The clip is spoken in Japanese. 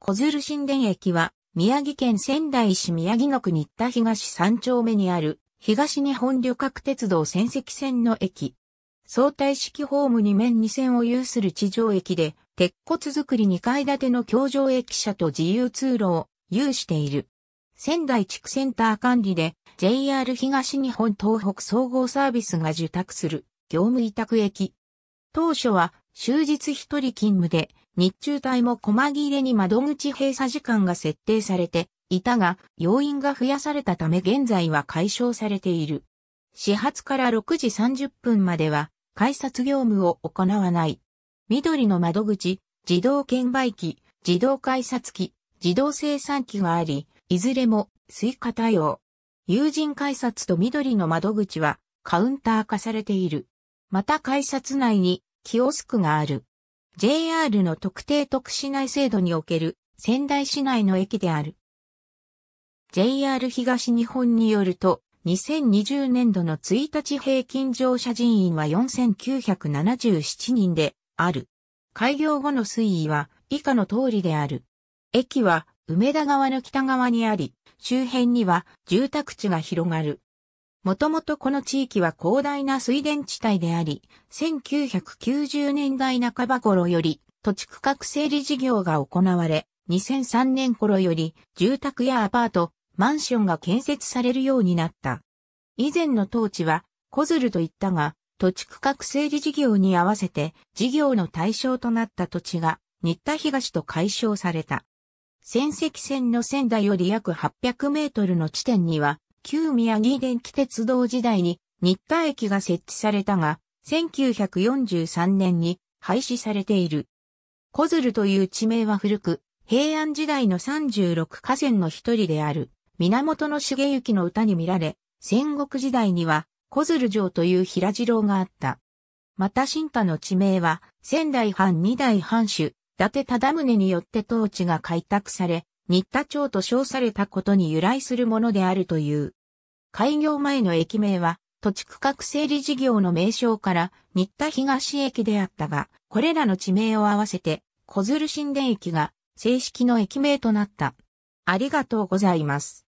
小鶴新田駅は、宮城県仙台市宮城野区新田東3丁目にある、東日本旅客鉄道仙石線の駅。相対式ホーム2面2線を有する地上駅で、鉄骨造り2階建ての橋上駅舎と自由通路を有している。仙台地区センター管理で JR 東日本東北総合サービスが受託する業務委託駅。当初は終日一人勤務で日中帯も細切れに窓口閉鎖時間が設定されていたが、要因が増やされたため現在は解消されている。始発から6時30分までは、改札業務を行わない。緑の窓口、自動券売機、自動改札機、自動生産機があり、いずれも追加対応。友人改札と緑の窓口はカウンター化されている。また改札内にキオスクがある。JR の特定特市内制度における仙台市内の駅である。JR 東日本によると、2020年度の1日平均乗車人員は4977人である。開業後の推移は以下の通りである。駅は梅田側の北側にあり、周辺には住宅地が広がる。もともとこの地域は広大な水田地帯であり、1990年代半ば頃より土地区画整理事業が行われ、2003年頃より住宅やアパート、マンションが建設されるようになった。以前の当地は、コズルといったが、土地区画整理事業に合わせて事業の対象となった土地が、新田東と解消された。仙石線の仙台より約800メートルの地点には、旧宮城電気鉄道時代に新田駅が設置されたが、1943年に廃止されている。小鶴という地名は古く、平安時代の36河川の一人である、源重行の歌に見られ、戦国時代には、小鶴城という平次郎があった。また新田の地名は、仙台藩二代藩主、伊達忠宗によって統治が開拓され、新田町と称されたことに由来するものであるという。開業前の駅名は、土地区画整理事業の名称から新田東駅であったが、これらの地名を合わせて、小鶴新田駅が正式の駅名となった。ありがとうございます。